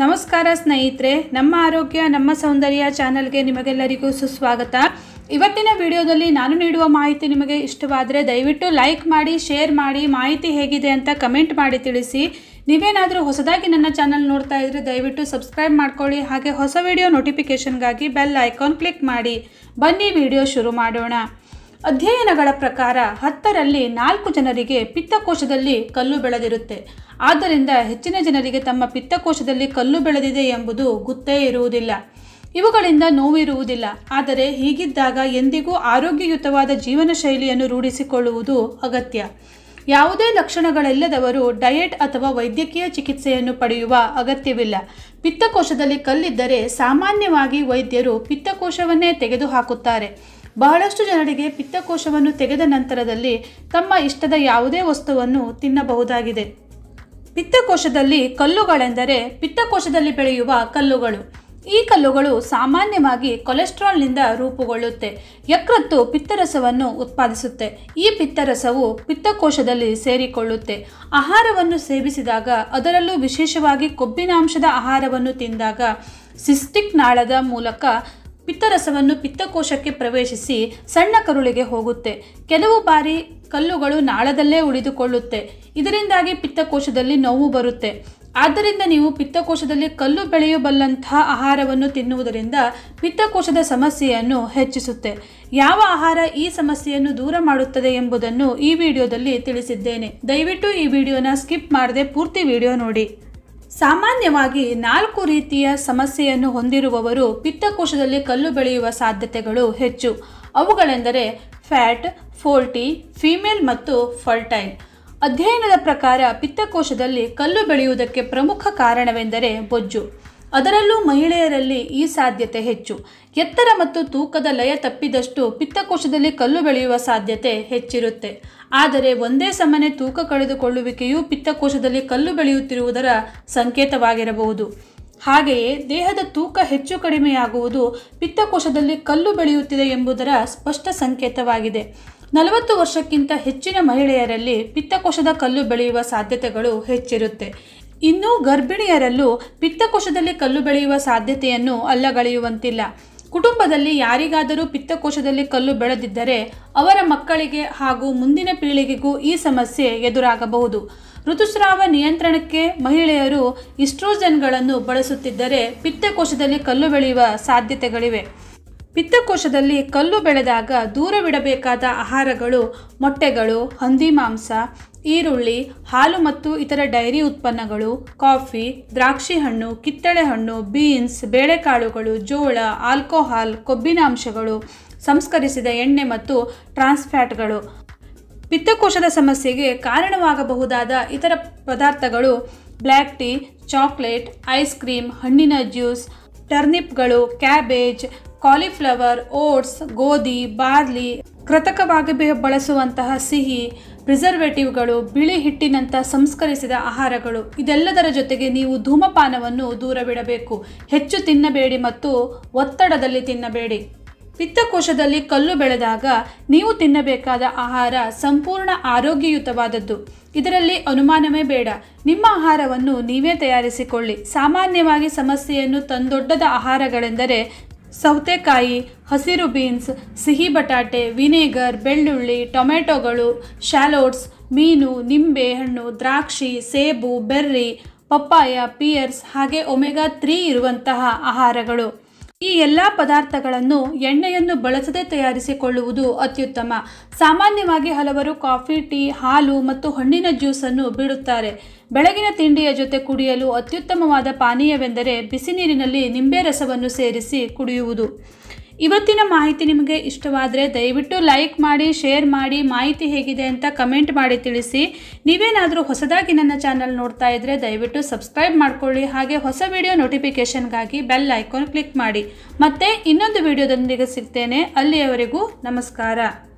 ನಮಸ್ಕಾರ ಸ್ನೇಹಿತರೆ ನಮ್ಮ ಆರೋಗ್ಯ ನಮ್ಮ ಸೌಂದರ್ಯ ಚಾನಲ್ಗೆ ನಿಮಗೆಲ್ಲರಿಗೂ ಸುಸ್ವಾಗತ ಇವತ್ತಿನ ವಿಡಿಯೋದಲ್ಲಿ ನಾನು ನೀಡುವ ಮಾಹಿತಿ ನಿಮಗೆ ಇಷ್ಟವಾದರೆ ದಯವಿಟ್ಟು ಲೈಕ್ ಮಾಡಿ ಶೇರ್ ಮಾಡಿ ಮಾಹಿತಿ ಹೇಗಿದೆ ಅಂತ ಕಮೆಂಟ್ ಮಾಡಿ ತಿಳಿಸಿ ನೀವೇನಾದರೂ ಹೊಸದಾಗಿ ನನ್ನ ಚಾನಲ್ ನೋಡ್ತಾ ಇದ್ದರೆ ದಯವಿಟ್ಟು ಸಬ್ಸ್ಕ್ರೈಬ್ ಮಾಡ್ಕೊಳ್ಳಿ ಹಾಗೆ ಹೊಸ ವಿಡಿಯೋ ನೋಟಿಫಿಕೇಷನ್ಗಾಗಿ ಬೆಲ್ ಐಕಾನ್ ಕ್ಲಿಕ್ ಮಾಡಿ ಬನ್ನಿ ವಿಡಿಯೋ ಶುರು ಮಾಡೋಣ ಅಧ್ಯಯನಗಳ ಪ್ರಕಾರ ಹತ್ತರಲ್ಲಿ ನಾಲ್ಕು ಜನರಿಗೆ ಪಿತ್ತಕೋಶದಲ್ಲಿ ಕಲ್ಲು ಬೆಳೆದಿರುತ್ತೆ ಆದ್ದರಿಂದ ಹೆಚ್ಚಿನ ಜನರಿಗೆ ತಮ್ಮ ಪಿತ್ತಕೋಶದಲ್ಲಿ ಕಲ್ಲು ಬೆಳೆದಿದೆ ಎಂಬುದು ಗೊತ್ತೇ ಇರುವುದಿಲ್ಲ ಇವುಗಳಿಂದ ನೋವಿರುವುದಿಲ್ಲ ಆದರೆ ಹೀಗಿದ್ದಾಗ ಎಂದಿಗೂ ಆರೋಗ್ಯಯುತವಾದ ಜೀವನ ಶೈಲಿಯನ್ನು ರೂಢಿಸಿಕೊಳ್ಳುವುದು ಅಗತ್ಯ ಯಾವುದೇ ಲಕ್ಷಣಗಳಿಲ್ಲದವರು ಡಯೆಟ್ ಅಥವಾ ವೈದ್ಯಕೀಯ ಚಿಕಿತ್ಸೆಯನ್ನು ಪಡೆಯುವ ಅಗತ್ಯವಿಲ್ಲ ಪಿತ್ತಕೋಶದಲ್ಲಿ ಕಲ್ಲಿದ್ದರೆ ಸಾಮಾನ್ಯವಾಗಿ ವೈದ್ಯರು ಪಿತ್ತಕೋಶವನ್ನೇ ತೆಗೆದುಹಾಕುತ್ತಾರೆ ಬಹಳಷ್ಟು ಜನರಿಗೆ ಪಿತ್ತಕೋಶವನ್ನು ತೆಗೆದ ನಂತರದಲ್ಲಿ ತಮ್ಮ ಇಷ್ಟದ ಯಾವುದೇ ವಸ್ತುವನ್ನು ತಿನ್ನಬಹುದಾಗಿದೆ ಪಿತ್ತಕೋಶದಲ್ಲಿ ಕಲ್ಲುಗಳೆಂದರೆ ಪಿತ್ತಕೋಶದಲ್ಲಿ ಬೆಳೆಯುವ ಕಲ್ಲುಗಳು ಈ ಕಲ್ಲುಗಳು ಸಾಮಾನ್ಯವಾಗಿ ಕೊಲೆಸ್ಟ್ರಾಲ್ನಿಂದ ರೂಪುಗೊಳ್ಳುತ್ತೆ ಯಕೃತ್ತು ಪಿತ್ತರಸವನ್ನು ಉತ್ಪಾದಿಸುತ್ತೆ ಈ ಪಿತ್ತರಸವು ಪಿತ್ತಕೋಶದಲ್ಲಿ ಸೇರಿಕೊಳ್ಳುತ್ತೆ ಆಹಾರವನ್ನು ಸೇವಿಸಿದಾಗ ಅದರಲ್ಲೂ ವಿಶೇಷವಾಗಿ ಕೊಬ್ಬಿನಾಂಶದ ಆಹಾರವನ್ನು ತಿಂದಾಗ ಸಿಸ್ಟಿಕ್ ನಾಳದ ಮೂಲಕ ಪಿತ್ತರಸವನ್ನು ಪಿತ್ತಕೋಶಕ್ಕೆ ಪ್ರವೇಶಿಸಿ ಸಣ್ಣ ಕರುಳಿಗೆ ಹೋಗುತ್ತೆ ಕೆಲವು ಬಾರಿ ಕಲ್ಲುಗಳು ನಾಳದಲ್ಲೇ ಉಳಿದುಕೊಳ್ಳುತ್ತೆ ಇದರಿಂದಾಗಿ ಪಿತ್ತಕೋಶದಲ್ಲಿ ನೋವು ಬರುತ್ತೆ ಆದ್ದರಿಂದ ನೀವು ಪಿತ್ತಕೋಶದಲ್ಲಿ ಕಲ್ಲು ಬೆಳೆಯಬಲ್ಲಂತಹ ಆಹಾರವನ್ನು ತಿನ್ನುವುದರಿಂದ ಪಿತ್ತಕೋಶದ ಸಮಸ್ಯೆಯನ್ನು ಹೆಚ್ಚಿಸುತ್ತೆ ಯಾವ ಆಹಾರ ಈ ಸಮಸ್ಯೆಯನ್ನು ದೂರ ಮಾಡುತ್ತದೆ ಎಂಬುದನ್ನು ಈ ವಿಡಿಯೋದಲ್ಲಿ ತಿಳಿಸಿದ್ದೇನೆ ದಯವಿಟ್ಟು ಈ ವಿಡಿಯೋನ ಸ್ಕಿಪ್ ಮಾಡದೆ ಪೂರ್ತಿ ವಿಡಿಯೋ ನೋಡಿ ಸಾಮಾನ್ಯವಾಗಿ ನಾಲ್ಕು ರೀತಿಯ ಸಮಸ್ಯೆಯನ್ನು ಹೊಂದಿರುವವರು ಪಿತ್ತಕೋಶದಲ್ಲಿ ಕಲ್ಲು ಬೆಳೆಯುವ ಸಾಧ್ಯತೆಗಳು ಹೆಚ್ಚು ಅವುಗಳೆಂದರೆ ಫ್ಯಾಟ್ ಫೋಲ್ಟಿ ಫೀಮೇಲ್ ಮತ್ತು ಫಲ್ಟೈನ್ ಅಧ್ಯಯನದ ಪ್ರಕಾರ ಪಿತ್ತಕೋಶದಲ್ಲಿ ಕಲ್ಲು ಬೆಳೆಯುವುದಕ್ಕೆ ಪ್ರಮುಖ ಕಾರಣವೆಂದರೆ ಬೊಜ್ಜು ಅದರಲ್ಲೂ ಮಹಿಳೆಯರಲ್ಲಿ ಈ ಸಾಧ್ಯತೆ ಹೆಚ್ಚು ಎತ್ತರ ಮತ್ತು ತೂಕದ ಲಯ ತಪ್ಪಿದಷ್ಟು ಪಿತ್ತಕೋಶದಲ್ಲಿ ಕಲ್ಲು ಬೆಳೆಯುವ ಸಾಧ್ಯತೆ ಹೆಚ್ಚಿರುತ್ತೆ ಆದರೆ ಒಂದೇ ಸಮನೆ ತೂಕ ಕಳೆದುಕೊಳ್ಳುವಿಕೆಯೂ ಪಿತ್ತಕೋಶದಲ್ಲಿ ಕಲ್ಲು ಬೆಳೆಯುತ್ತಿರುವುದರ ಸಂಕೇತವಾಗಿರಬಹುದು ಹಾಗೆಯೇ ದೇಹದ ತೂಕ ಹೆಚ್ಚು ಕಡಿಮೆಯಾಗುವುದು ಪಿತ್ತಕೋಶದಲ್ಲಿ ಕಲ್ಲು ಬೆಳೆಯುತ್ತಿದೆ ಎಂಬುದರ ಸ್ಪಷ್ಟ ಸಂಕೇತವಾಗಿದೆ ನಲವತ್ತು ವರ್ಷಕ್ಕಿಂತ ಹೆಚ್ಚಿನ ಮಹಿಳೆಯರಲ್ಲಿ ಪಿತ್ತಕೋಶದ ಕಲ್ಲು ಬೆಳೆಯುವ ಸಾಧ್ಯತೆಗಳು ಹೆಚ್ಚಿರುತ್ತೆ ಇನ್ನು ಗರ್ಭಿಣಿಯರಲ್ಲೂ ಪಿತ್ತಕೋಶದಲ್ಲಿ ಕಲ್ಲು ಬೆಳೆಯುವ ಸಾಧ್ಯತೆಯನ್ನು ಅಲ್ಲಗಳೆಯುವಂತಿಲ್ಲ ಕುಟುಂಬದಲ್ಲಿ ಯಾರಿಗಾದರೂ ಪಿತ್ತಕೋಶದಲ್ಲಿ ಕಲ್ಲು ಬೆಳೆದಿದ್ದರೆ ಅವರ ಮಕ್ಕಳಿಗೆ ಹಾಗೂ ಮುಂದಿನ ಪೀಳಿಗೆಗೂ ಈ ಸಮಸ್ಯೆ ಎದುರಾಗಬಹುದು ಋತುಸ್ರಾವ ನಿಯಂತ್ರಣಕ್ಕೆ ಮಹಿಳೆಯರು ಇಸ್ಟ್ರೋಜನ್ಗಳನ್ನು ಬಳಸುತ್ತಿದ್ದರೆ ಪಿತ್ತಕೋಶದಲ್ಲಿ ಕಲ್ಲು ಬೆಳೆಯುವ ಸಾಧ್ಯತೆಗಳಿವೆ ಪಿತ್ತಕೋಶದಲ್ಲಿ ಕಲ್ಲು ಬೆಳೆದಾಗ ದೂರವಿಡಬೇಕಾದ ಆಹಾರಗಳು ಮೊಟ್ಟೆಗಳು ಹಂದಿ ಮಾಂಸ ಈರುಳ್ಳಿ ಹಾಲು ಮತ್ತು ಇತರ ಡೈರಿ ಉತ್ಪನ್ನಗಳು ಕಾಫಿ ದ್ರಾಕ್ಷಿ ಹಣ್ಣು ಕಿತ್ತಳೆ ಹಣ್ಣು ಬೀನ್ಸ್ ಬೇಳೆಕಾಳುಗಳು ಜೋಳ ಆಲ್ಕೋಹಾಲ್ ಕೊಬ್ಬಿನಾಂಶಗಳು ಸಂಸ್ಕರಿಸಿದ ಎಣ್ಣೆ ಮತ್ತು ಟ್ರಾನ್ಸ್ಫ್ಯಾಟ್ಗಳು ಪಿತ್ತಕೋಶದ ಸಮಸ್ಯೆಗೆ ಕಾರಣವಾಗಬಹುದಾದ ಇತರ ಪದಾರ್ಥಗಳು black tea chocolate ice cream ಹಣ್ಣಿನ ಜ್ಯೂಸ್ ಟರ್ನಿಪ್ಗಳು ಕ್ಯಾಬೇಜ್ ಕಾಲಿಫ್ಲವರ್ ಓಟ್ಸ್ ಗೋಧಿ ಬಾರ್ಲಿ ಕೃತಕವಾಗಿ ಬಳಸುವಂತಹ ಸಿಹಿ ಪ್ರಿಸರ್ವೇಟಿವ್ಗಳು ಬಿಳಿ ಹಿಟ್ಟಿನಂಥ ಸಂಸ್ಕರಿಸಿದ ಆಹಾರಗಳು ಇದೆಲ್ಲದರ ಜೊತೆಗೆ ನೀವು ಧೂಮಪಾನವನ್ನು ದೂರವಿಡಬೇಕು ಹೆಚ್ಚು ತಿನ್ನಬೇಡಿ ಮತ್ತು ಒತ್ತಡದಲ್ಲಿ ತಿನ್ನಬೇಡಿ ಪಿತ್ತಕೋಶದಲ್ಲಿ ಕಲ್ಲು ಬೆಳೆದಾಗ ನೀವು ತಿನ್ನಬೇಕಾದ ಆಹಾರ ಸಂಪೂರ್ಣ ಆರೋಗ್ಯಯುತವಾದದ್ದು ಇದರಲ್ಲಿ ಅನುಮಾನವೇ ಬೇಡ ನಿಮ್ಮ ಆಹಾರವನ್ನು ನೀವೇ ತಯಾರಿಸಿಕೊಳ್ಳಿ ಸಾಮಾನ್ಯವಾಗಿ ಸಮಸ್ಯೆಯನ್ನು ತಂದೊಡ್ಡದ ಆಹಾರಗಳೆಂದರೆ ಸೌತೆಕಾಯಿ ಹಸಿರು ಬೀನ್ಸ್ ಸಿಹಿ ಬಟಾಟೆ ವಿನೆಗರ್ ಬೆಳ್ಳುಳ್ಳಿ ಟೊಮೆಟೊಗಳು ಶ್ಯಾಲೋಟ್ಸ್ ಮೀನು ನಿಂಬೆ ಹಣ್ಣು ದ್ರಾಕ್ಷಿ ಸೇಬು ಬೆರ್ರಿ ಪಪ್ಪಾಯ ಪಿಯರ್ಸ್ ಹಾಗೆ ಒಮೆಗಾ ತ್ರೀ ಇರುವಂತಹ ಆಹಾರಗಳು ಈ ಎಲ್ಲ ಪದಾರ್ಥಗಳನ್ನು ಎಣ್ಣೆಯನ್ನು ಬಳಸದೆ ತಯಾರಿಸಿಕೊಳ್ಳುವುದು ಅತ್ಯುತ್ತಮ ಸಾಮಾನ್ಯವಾಗಿ ಹಲವರು ಕಾಫಿ ಟೀ ಹಾಲು ಮತ್ತು ಹಣ್ಣಿನ ಜ್ಯೂಸನ್ನು ಬಿಡುತ್ತಾರೆ ಬೆಳಗಿನ ತಿಂಡಿಯ ಜೊತೆ ಕುಡಿಯಲು ಅತ್ಯುತ್ತಮವಾದ ಪಾನೀಯವೆಂದರೆ ಬಿಸಿ ನೀರಿನಲ್ಲಿ ನಿಂಬೆ ರಸವನ್ನು ಸೇರಿಸಿ ಕುಡಿಯುವುದು ಇವತ್ತಿನ ಮಾಹಿತಿ ನಿಮಗೆ ಇಷ್ಟವಾದರೆ ದಯವಿಟ್ಟು ಲೈಕ್ ಮಾಡಿ ಶೇರ್ ಮಾಡಿ ಮಾಹಿತಿ ಹೇಗಿದೆ ಅಂತ ಕಮೆಂಟ್ ಮಾಡಿ ತಿಳಿಸಿ ನೀವೇನಾದರೂ ಹೊಸದಾಗಿ ನನ್ನ ಚಾನಲ್ ನೋಡ್ತಾ ಇದ್ದರೆ ದಯವಿಟ್ಟು ಸಬ್ಸ್ಕ್ರೈಬ್ ಮಾಡಿಕೊಳ್ಳಿ ಹಾಗೆ ಹೊಸ ವಿಡಿಯೋ ನೋಟಿಫಿಕೇಷನ್ಗಾಗಿ ಬೆಲ್ ಐಕಾನ್ ಕ್ಲಿಕ್ ಮಾಡಿ ಮತ್ತೆ ಇನ್ನೊಂದು ವಿಡಿಯೋದೊಂದಿಗೆ ಸಿಗ್ತೇನೆ ಅಲ್ಲಿಯವರೆಗೂ ನಮಸ್ಕಾರ